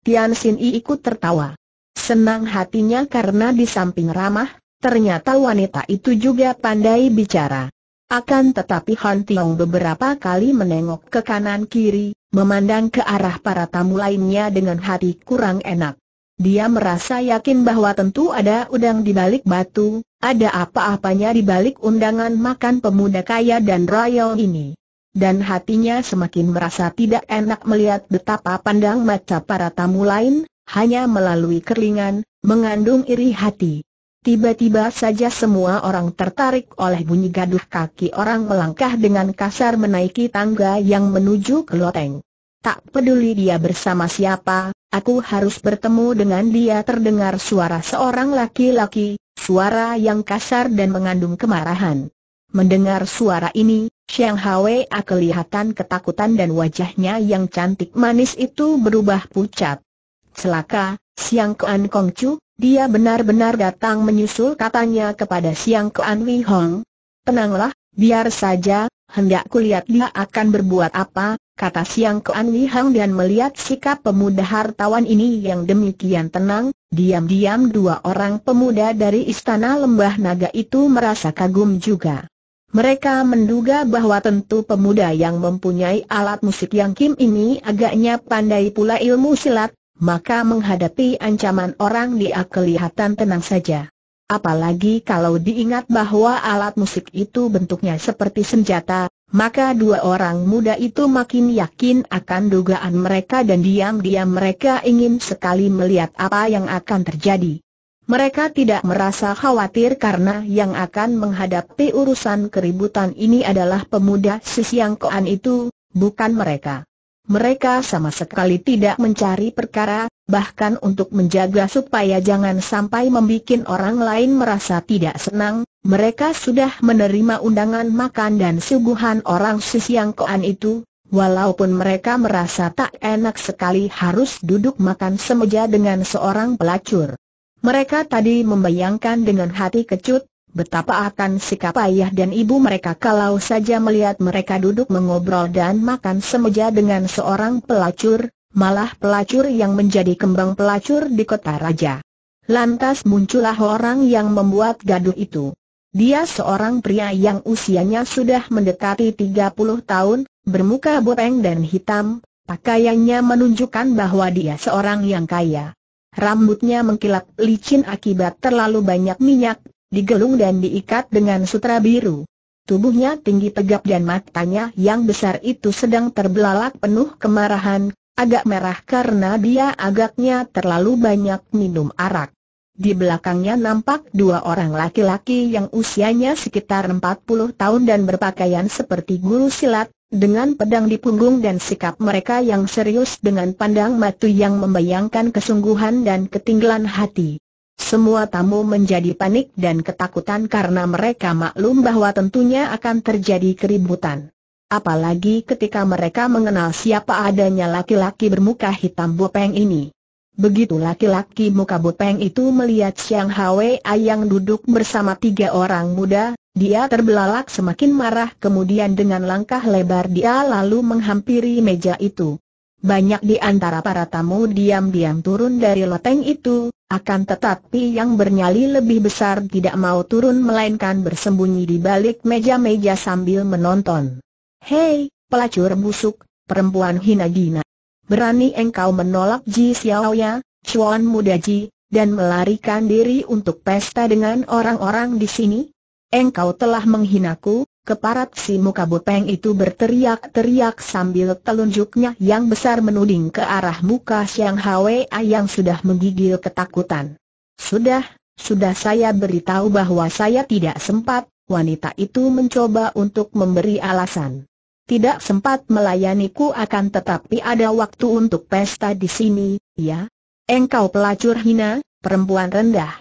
Tian Sin I ikut tertawa. Senang hatinya karena di samping ramah, ternyata wanita itu juga pandai bicara. Akan tetapi Han Tiong beberapa kali menengok ke kanan kiri, memandang ke arah para tamu lainnya dengan hati kurang enak. Dia merasa yakin bahwa tentu ada udang di balik batu, ada apa-apanya di balik undangan makan pemuda kaya dan royal ini. Dan hatinya semakin merasa tidak enak melihat betapa pandang mata para tamu lain, hanya melalui keringan, mengandung iri hati. Tiba-tiba saja semua orang tertarik oleh bunyi gaduh kaki orang melangkah dengan kasar menaiki tangga yang menuju ke loteng. Tak peduli dia bersama siapa, aku harus bertemu dengan dia terdengar suara seorang laki-laki, suara yang kasar dan mengandung kemarahan. Mendengar suara ini, Xiang Hwa kelihatan ketakutan dan wajahnya yang cantik manis itu berubah pucat. Celaka, Xiang Kuan Kong Chu, dia benar-benar datang menyusul katanya kepada Xiang Kuan Wei Hong. Tenanglah, biar saja, hendak kulihat dia akan berbuat apa, kata Siang Ke An Hang dan melihat sikap pemuda hartawan ini yang demikian tenang, diam-diam dua orang pemuda dari istana lembah naga itu merasa kagum juga. Mereka menduga bahwa tentu pemuda yang mempunyai alat musik yang Kim ini agaknya pandai pula ilmu silat, maka menghadapi ancaman orang dia kelihatan tenang saja. Apalagi kalau diingat bahwa alat musik itu bentuknya seperti senjata, maka dua orang muda itu makin yakin akan dugaan mereka dan diam-diam mereka ingin sekali melihat apa yang akan terjadi. Mereka tidak merasa khawatir karena yang akan menghadapi urusan keributan ini adalah pemuda Sisiang Koan itu, bukan mereka. Mereka sama sekali tidak mencari perkara, bahkan untuk menjaga supaya jangan sampai membuat orang lain merasa tidak senang, mereka sudah menerima undangan makan dan suguhan orang Sisiang Koan itu, walaupun mereka merasa tak enak sekali harus duduk makan semeja dengan seorang pelacur. Mereka tadi membayangkan dengan hati kecut, Betapa akan sikap ayah dan ibu mereka kalau saja melihat mereka duduk mengobrol dan makan semeja dengan seorang pelacur, malah pelacur yang menjadi kembang pelacur di kota raja. Lantas muncullah orang yang membuat gaduh itu. Dia seorang pria yang usianya sudah mendekati 30 tahun, bermuka boteng dan hitam, pakaiannya menunjukkan bahwa dia seorang yang kaya. Rambutnya mengkilap, licin akibat terlalu banyak minyak, digelung dan diikat dengan sutra biru. Tubuhnya tinggi tegap dan matanya yang besar itu sedang terbelalak penuh kemarahan, agak merah karena dia agaknya terlalu banyak minum arak. Di belakangnya nampak dua orang laki-laki yang usianya sekitar 40 tahun dan berpakaian seperti guru silat, dengan pedang di punggung dan sikap mereka yang serius dengan pandang matu yang membayangkan kesungguhan dan ketinggalan hati. Semua tamu menjadi panik dan ketakutan karena mereka maklum bahwa tentunya akan terjadi keributan. Apalagi ketika mereka mengenal siapa adanya laki-laki bermuka hitam bopeng ini. Begitu laki-laki muka bopeng itu melihat Siang Hwe yang duduk bersama tiga orang muda, dia terbelalak semakin marah kemudian dengan langkah lebar dia lalu menghampiri meja itu. Banyak di antara para tamu diam-diam turun dari loteng itu, akan tetapi yang bernyali lebih besar tidak mau turun melainkan bersembunyi di balik meja-meja sambil menonton. Hei, pelacur busuk, perempuan hina gina. Berani engkau menolak Ji Xiaoya, Chuan muda Ji, dan melarikan diri untuk pesta dengan orang-orang di sini? Engkau telah menghinaku, Keparat si muka bopeng itu berteriak-teriak sambil telunjuknya yang besar menuding ke arah muka Siang Hwa yang sudah menggigil ketakutan. Sudah, sudah saya beritahu bahwa saya tidak sempat, wanita itu mencoba untuk memberi alasan. Tidak sempat melayaniku akan tetapi ada waktu untuk pesta di sini, ya? Engkau pelacur hina, perempuan rendah.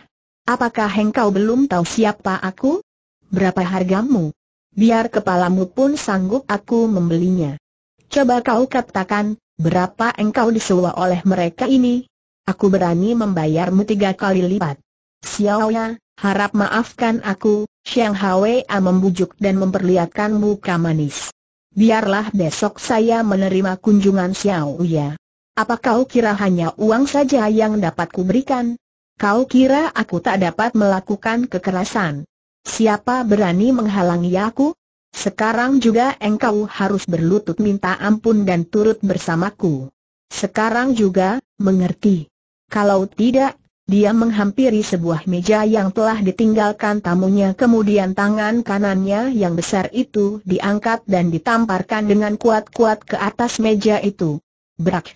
Apakah engkau belum tahu siapa aku? Berapa hargamu? biar kepalamu pun sanggup aku membelinya. Coba kau katakan, berapa engkau disewa oleh mereka ini? Aku berani membayarmu tiga kali lipat. Xiaoya, harap maafkan aku, Xiang Hwa membujuk dan memperlihatkan muka manis. Biarlah besok saya menerima kunjungan Xiaoya. Apa kau kira hanya uang saja yang dapat kuberikan? Kau kira aku tak dapat melakukan kekerasan? Siapa berani menghalangi aku? Sekarang juga engkau harus berlutut minta ampun dan turut bersamaku. Sekarang juga, mengerti. Kalau tidak, dia menghampiri sebuah meja yang telah ditinggalkan tamunya kemudian tangan kanannya yang besar itu diangkat dan ditamparkan dengan kuat-kuat ke atas meja itu. Brak!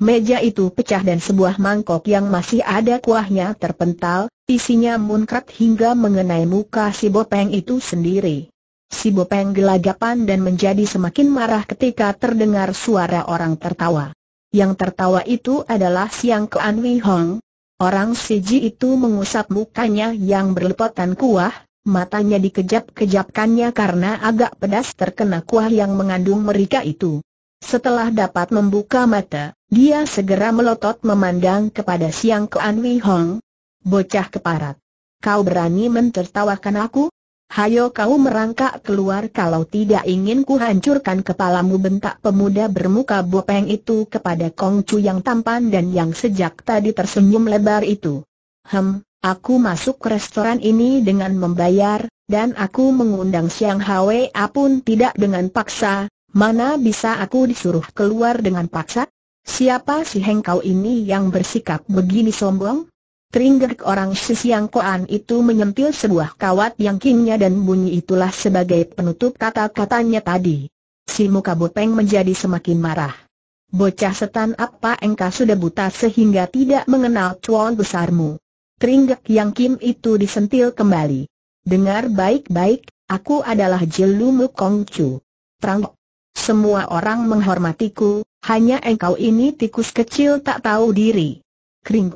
Meja itu pecah dan sebuah mangkok yang masih ada kuahnya terpental, Isinya muncrat hingga mengenai muka si Bopeng itu sendiri. Si Bopeng gelagapan dan menjadi semakin marah ketika terdengar suara orang tertawa. Yang tertawa itu adalah Siang Kean Wei Hong. Orang Siji itu mengusap mukanya yang berlepotan kuah, matanya dikejap-kejapkannya karena agak pedas terkena kuah yang mengandung merica itu. Setelah dapat membuka mata, dia segera melotot memandang kepada Siang Kean Wei Hong, Bocah keparat. Kau berani mentertawakan aku? Hayo kau merangkak keluar kalau tidak ingin ku hancurkan kepalamu bentak pemuda bermuka bopeng itu kepada Kong Chu yang tampan dan yang sejak tadi tersenyum lebar itu. Hem, aku masuk ke restoran ini dengan membayar, dan aku mengundang Siang Hwa pun tidak dengan paksa, mana bisa aku disuruh keluar dengan paksa? Siapa si hengkau ini yang bersikap begini sombong? Tringgek orang Sisiang Koan itu menyentil sebuah kawat yang kinnya dan bunyi itulah sebagai penutup kata-katanya tadi. Si muka bopeng menjadi semakin marah. Bocah setan apa engkau sudah buta sehingga tidak mengenal cuan besarmu. Tringgek yang kim itu disentil kembali. Dengar baik-baik, aku adalah Jelumu Kongcu. Terang. Semua orang menghormatiku, hanya engkau ini tikus kecil tak tahu diri. Kring.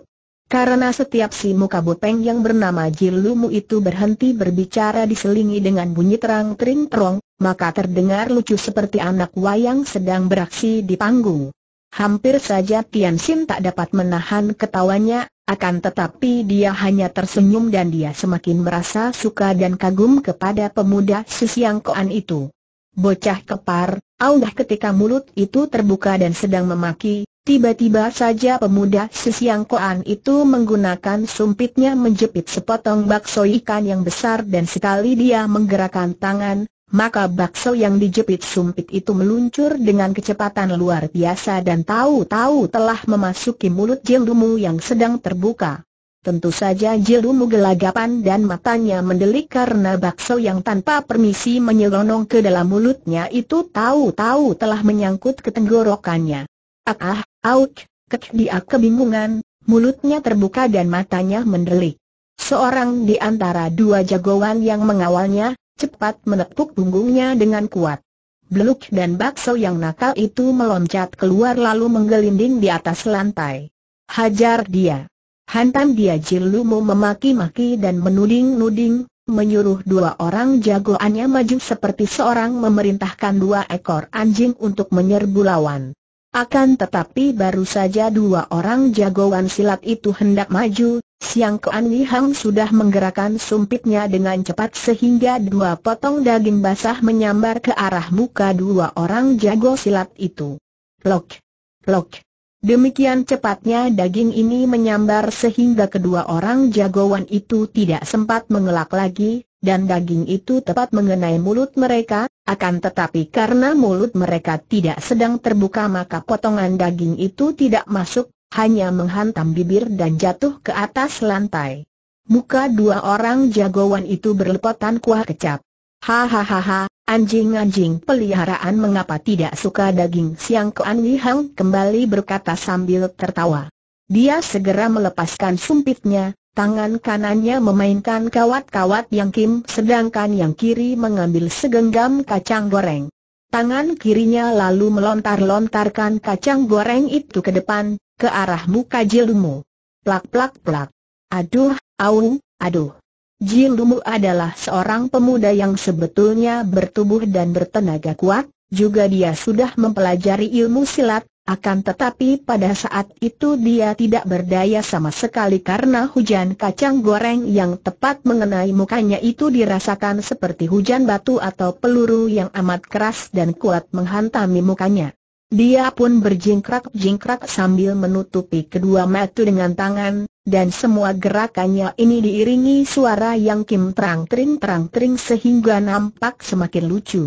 Karena setiap si muka bopeng yang bernama Jilumu itu berhenti berbicara diselingi dengan bunyi terang tering terong, maka terdengar lucu seperti anak wayang sedang beraksi di panggung. Hampir saja Tian Xin tak dapat menahan ketawanya, akan tetapi dia hanya tersenyum dan dia semakin merasa suka dan kagum kepada pemuda Susiang Koan itu. Bocah kepar, aunggah ketika mulut itu terbuka dan sedang memaki, Tiba-tiba saja pemuda sesiang koan itu menggunakan sumpitnya menjepit sepotong bakso ikan yang besar dan sekali dia menggerakkan tangan, maka bakso yang dijepit sumpit itu meluncur dengan kecepatan luar biasa dan tahu-tahu telah memasuki mulut jildumu yang sedang terbuka. Tentu saja jildumu gelagapan dan matanya mendelik karena bakso yang tanpa permisi menyelonong ke dalam mulutnya itu tahu-tahu telah menyangkut ke tenggorokannya. Ah, ah Ouch, kek dia kebingungan, mulutnya terbuka dan matanya mendelik. Seorang di antara dua jagoan yang mengawalnya, cepat menepuk punggungnya dengan kuat. Beluk dan bakso yang nakal itu meloncat keluar lalu menggelinding di atas lantai. Hajar dia. Hantam dia Jilumu memaki-maki dan menuding-nuding, menyuruh dua orang jagoannya maju seperti seorang memerintahkan dua ekor anjing untuk menyerbu lawan. Akan tetapi baru saja dua orang jagoan silat itu hendak maju, Siang Kuan Hang sudah menggerakkan sumpitnya dengan cepat sehingga dua potong daging basah menyambar ke arah muka dua orang jago silat itu. Lok! Lok! Demikian cepatnya daging ini menyambar sehingga kedua orang jagoan itu tidak sempat mengelak lagi, dan daging itu tepat mengenai mulut mereka, akan tetapi karena mulut mereka tidak sedang terbuka maka potongan daging itu tidak masuk, hanya menghantam bibir dan jatuh ke atas lantai. Muka dua orang jagoan itu berlepotan kuah kecap. Hahaha, anjing-anjing peliharaan mengapa tidak suka daging siang Kuan Wihang kembali berkata sambil tertawa. Dia segera melepaskan sumpitnya, Tangan kanannya memainkan kawat-kawat yang kim sedangkan yang kiri mengambil segenggam kacang goreng. Tangan kirinya lalu melontar-lontarkan kacang goreng itu ke depan, ke arah muka Jilumu. Plak-plak-plak. Aduh, au, aduh. Jilumu adalah seorang pemuda yang sebetulnya bertubuh dan bertenaga kuat, juga dia sudah mempelajari ilmu silat, akan tetapi pada saat itu dia tidak berdaya sama sekali karena hujan kacang goreng yang tepat mengenai mukanya itu dirasakan seperti hujan batu atau peluru yang amat keras dan kuat menghantami mukanya. Dia pun berjingkrak-jingkrak sambil menutupi kedua mata dengan tangan, dan semua gerakannya ini diiringi suara yang kim terang tring terang tring sehingga nampak semakin lucu.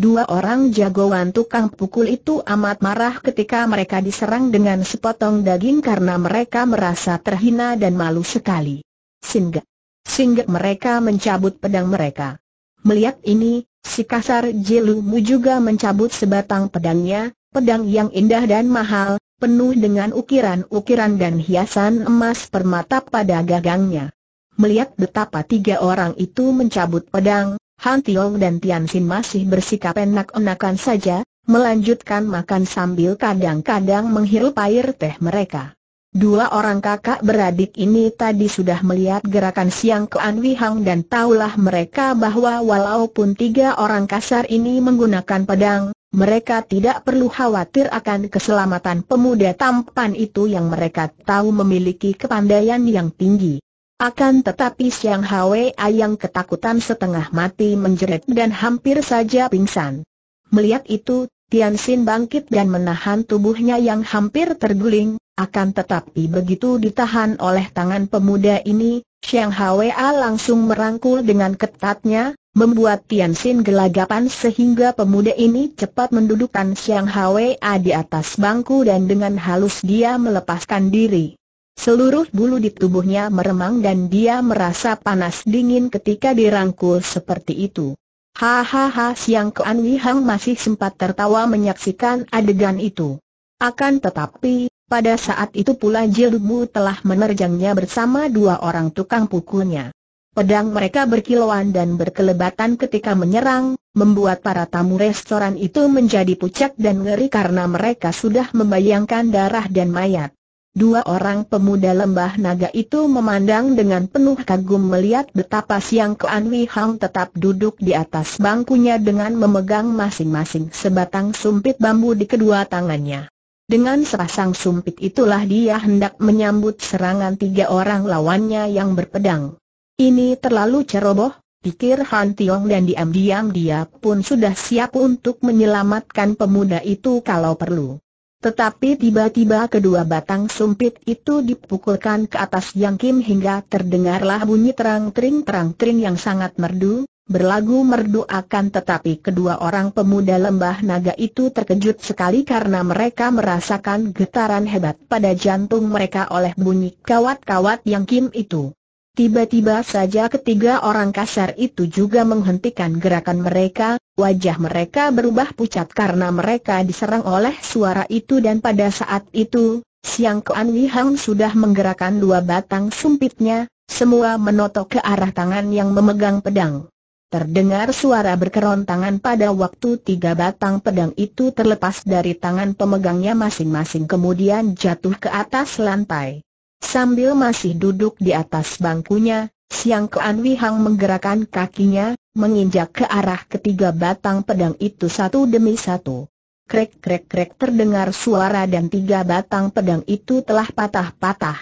Dua orang jagoan tukang pukul itu amat marah ketika mereka diserang dengan sepotong daging karena mereka merasa terhina dan malu sekali. Singgah. Singgah mereka mencabut pedang mereka. Melihat ini, si kasar Jelumu juga mencabut sebatang pedangnya, pedang yang indah dan mahal, penuh dengan ukiran-ukiran dan hiasan emas permata pada gagangnya. Melihat betapa tiga orang itu mencabut pedang, Han Tiong dan Tian Sin masih bersikap enak-enakan saja, melanjutkan makan sambil kadang-kadang menghirup air teh mereka. Dua orang kakak beradik ini tadi sudah melihat gerakan siang ke An Wi Hang dan taulah mereka bahwa walaupun tiga orang kasar ini menggunakan pedang, mereka tidak perlu khawatir akan keselamatan pemuda tampan itu yang mereka tahu memiliki kepandaian yang tinggi. Akan tetapi Siang Hwa yang ketakutan setengah mati menjerit dan hampir saja pingsan. Melihat itu, Tian Xin bangkit dan menahan tubuhnya yang hampir terguling, akan tetapi begitu ditahan oleh tangan pemuda ini, Siang Hwa langsung merangkul dengan ketatnya, membuat Tian Xin gelagapan sehingga pemuda ini cepat mendudukkan Siang Hwa di atas bangku dan dengan halus dia melepaskan diri. Seluruh bulu di tubuhnya meremang dan dia merasa panas dingin ketika dirangkul seperti itu. Hahaha Siang Kuan Wihang masih sempat tertawa menyaksikan adegan itu. Akan tetapi, pada saat itu pula Jilbu telah menerjangnya bersama dua orang tukang pukulnya. Pedang mereka berkilauan dan berkelebatan ketika menyerang, membuat para tamu restoran itu menjadi pucat dan ngeri karena mereka sudah membayangkan darah dan mayat. Dua orang pemuda lembah naga itu memandang dengan penuh kagum melihat betapa Siang Kuan Wei Hang tetap duduk di atas bangkunya dengan memegang masing-masing sebatang sumpit bambu di kedua tangannya. Dengan sepasang sumpit itulah dia hendak menyambut serangan tiga orang lawannya yang berpedang. Ini terlalu ceroboh, pikir Han Tiong dan diam-diam dia pun sudah siap untuk menyelamatkan pemuda itu kalau perlu. Tetapi tiba-tiba kedua batang sumpit itu dipukulkan ke atas Yang Kim hingga terdengarlah bunyi terang-tering terang-tering yang sangat merdu, berlagu merdu akan tetapi kedua orang pemuda lembah naga itu terkejut sekali karena mereka merasakan getaran hebat pada jantung mereka oleh bunyi kawat-kawat Yang Kim itu. Tiba-tiba saja ketiga orang kasar itu juga menghentikan gerakan mereka, wajah mereka berubah pucat karena mereka diserang oleh suara itu dan pada saat itu, Siang Kuan Wihang sudah menggerakkan dua batang sumpitnya, semua menotok ke arah tangan yang memegang pedang. Terdengar suara berkerontangan pada waktu tiga batang pedang itu terlepas dari tangan pemegangnya masing-masing kemudian jatuh ke atas lantai. Sambil masih duduk di atas bangkunya, Siang Kean Wihang menggerakkan kakinya, menginjak ke arah ketiga batang pedang itu satu demi satu. Krek-krek-krek terdengar suara dan tiga batang pedang itu telah patah-patah.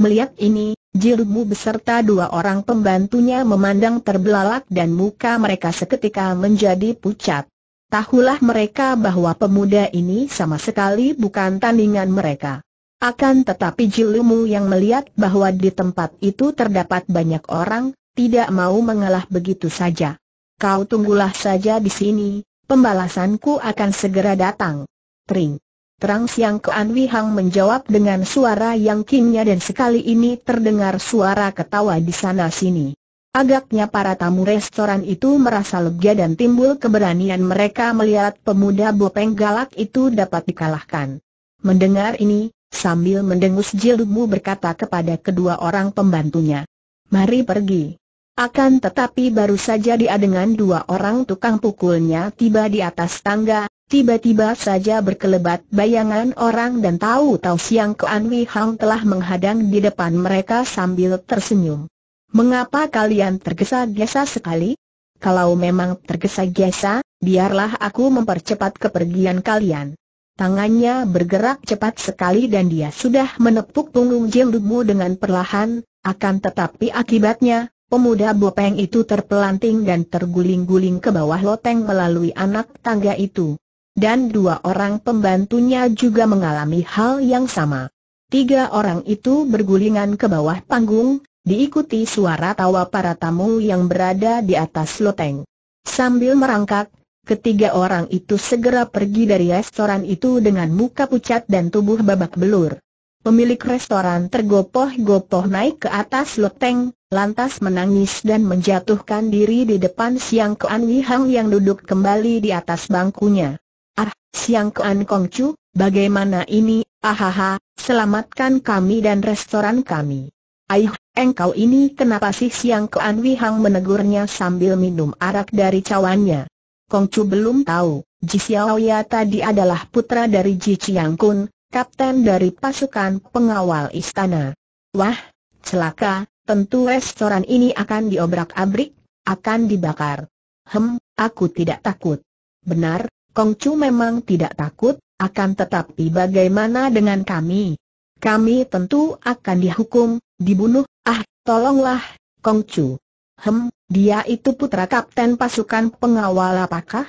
Melihat ini, Jilmu beserta dua orang pembantunya memandang terbelalak dan muka mereka seketika menjadi pucat. Tahulah mereka bahwa pemuda ini sama sekali bukan tandingan mereka. Akan tetapi Jilumu yang melihat bahwa di tempat itu terdapat banyak orang, tidak mau mengalah begitu saja. Kau tunggulah saja di sini, pembalasanku akan segera datang. Tring. Terang siang Kean Wihang menjawab dengan suara yang kingnya dan sekali ini terdengar suara ketawa di sana-sini. Agaknya para tamu restoran itu merasa lega dan timbul keberanian mereka melihat pemuda bopeng galak itu dapat dikalahkan. Mendengar ini, sambil mendengus jilmu berkata kepada kedua orang pembantunya. Mari pergi. Akan tetapi baru saja dia dengan dua orang tukang pukulnya tiba di atas tangga, tiba-tiba saja berkelebat bayangan orang dan tahu-tahu siang Kuan Wei Hang telah menghadang di depan mereka sambil tersenyum. Mengapa kalian tergesa-gesa sekali? Kalau memang tergesa-gesa, biarlah aku mempercepat kepergian kalian. Tangannya bergerak cepat sekali dan dia sudah menepuk punggung Jildumu dengan perlahan, akan tetapi akibatnya, pemuda bopeng itu terpelanting dan terguling-guling ke bawah loteng melalui anak tangga itu. Dan dua orang pembantunya juga mengalami hal yang sama. Tiga orang itu bergulingan ke bawah panggung, diikuti suara tawa para tamu yang berada di atas loteng. Sambil merangkak, Ketiga orang itu segera pergi dari restoran itu dengan muka pucat dan tubuh babak belur. Pemilik restoran tergopoh-gopoh naik ke atas loteng, lantas menangis dan menjatuhkan diri di depan Siang Kuan Wihang yang duduk kembali di atas bangkunya. Ah, Siang Kuan Kongcu, bagaimana ini, ahaha, selamatkan kami dan restoran kami. Aih, engkau ini kenapa sih Siang Kuan Wihang menegurnya sambil minum arak dari cawannya. Kongcu belum tahu, Ji Xiaoya tadi adalah putra dari Ji Chiang Kun, kapten dari pasukan pengawal istana. Wah, celaka, tentu restoran ini akan diobrak-abrik, akan dibakar. Hem, aku tidak takut. Benar, Kongcu memang tidak takut, akan tetapi bagaimana dengan kami? Kami tentu akan dihukum, dibunuh, ah, tolonglah, Kongcu. Hem, dia itu putra kapten pasukan pengawal apakah?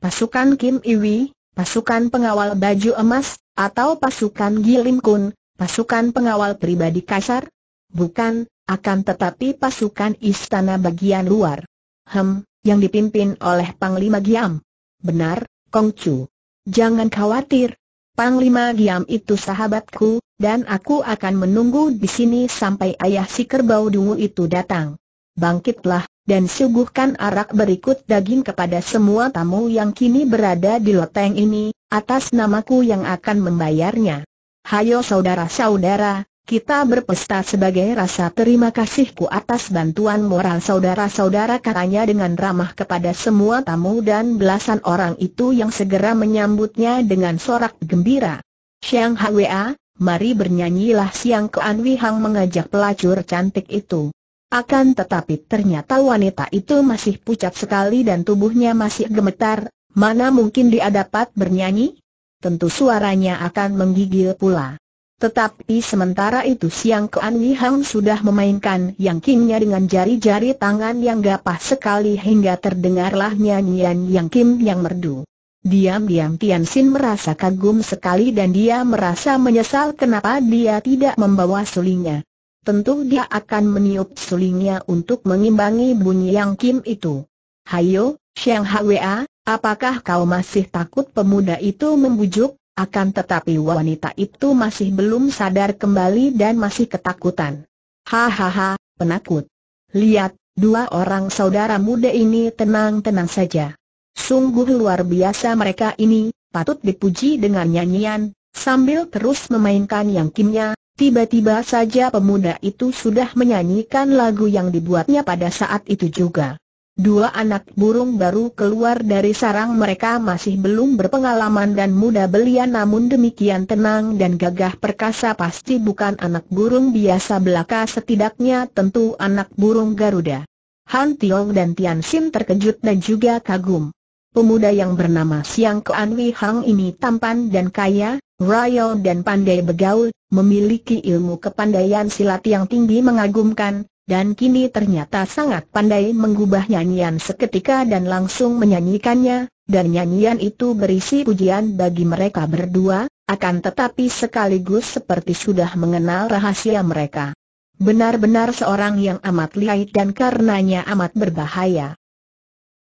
Pasukan Kim Iwi, pasukan pengawal baju emas, atau pasukan Gilim Kun, pasukan pengawal pribadi kasar? Bukan, akan tetapi pasukan istana bagian luar. Hem, yang dipimpin oleh Panglima Giam. Benar, Kong Chu. Jangan khawatir. Panglima Giam itu sahabatku, dan aku akan menunggu di sini sampai ayah si kerbau dungu itu datang. Bangkitlah, dan suguhkan arak berikut daging kepada semua tamu yang kini berada di loteng ini, atas namaku yang akan membayarnya. Hayo saudara-saudara, kita berpesta sebagai rasa terima kasihku atas bantuan moral saudara-saudara katanya dengan ramah kepada semua tamu dan belasan orang itu yang segera menyambutnya dengan sorak gembira. Siang Hwa, mari bernyanyilah siang Anwi Hang mengajak pelacur cantik itu. Akan tetapi ternyata wanita itu masih pucat sekali dan tubuhnya masih gemetar, mana mungkin dia dapat bernyanyi? Tentu suaranya akan menggigil pula. Tetapi sementara itu Siang Kuan Li Hang sudah memainkan yang kimnya dengan jari-jari tangan yang gapah sekali hingga terdengarlah nyanyian yang kim yang merdu. Diam-diam Tian Xin merasa kagum sekali dan dia merasa menyesal kenapa dia tidak membawa sulingnya tentu dia akan meniup sulingnya untuk mengimbangi bunyi yang Kim itu. Hayo, Xiang Hwa, apakah kau masih takut pemuda itu membujuk? Akan tetapi wanita itu masih belum sadar kembali dan masih ketakutan. Hahaha, penakut. Lihat, dua orang saudara muda ini tenang-tenang saja. Sungguh luar biasa mereka ini, patut dipuji dengan nyanyian, Sambil terus memainkan yang kimnya, tiba-tiba saja pemuda itu sudah menyanyikan lagu yang dibuatnya pada saat itu juga. Dua anak burung baru keluar dari sarang mereka masih belum berpengalaman dan muda belia namun demikian tenang dan gagah perkasa pasti bukan anak burung biasa belaka setidaknya tentu anak burung Garuda. Han Tiong dan Tian Xin terkejut dan juga kagum. Pemuda yang bernama Siang Kuan Wei Hang ini tampan dan kaya, Royal dan pandai begaul memiliki ilmu kepandaian silat yang tinggi mengagumkan, dan kini ternyata sangat pandai mengubah nyanyian seketika dan langsung menyanyikannya, dan nyanyian itu berisi pujian bagi mereka berdua, akan tetapi sekaligus seperti sudah mengenal rahasia mereka. Benar-benar seorang yang amat lihai dan karenanya amat berbahaya.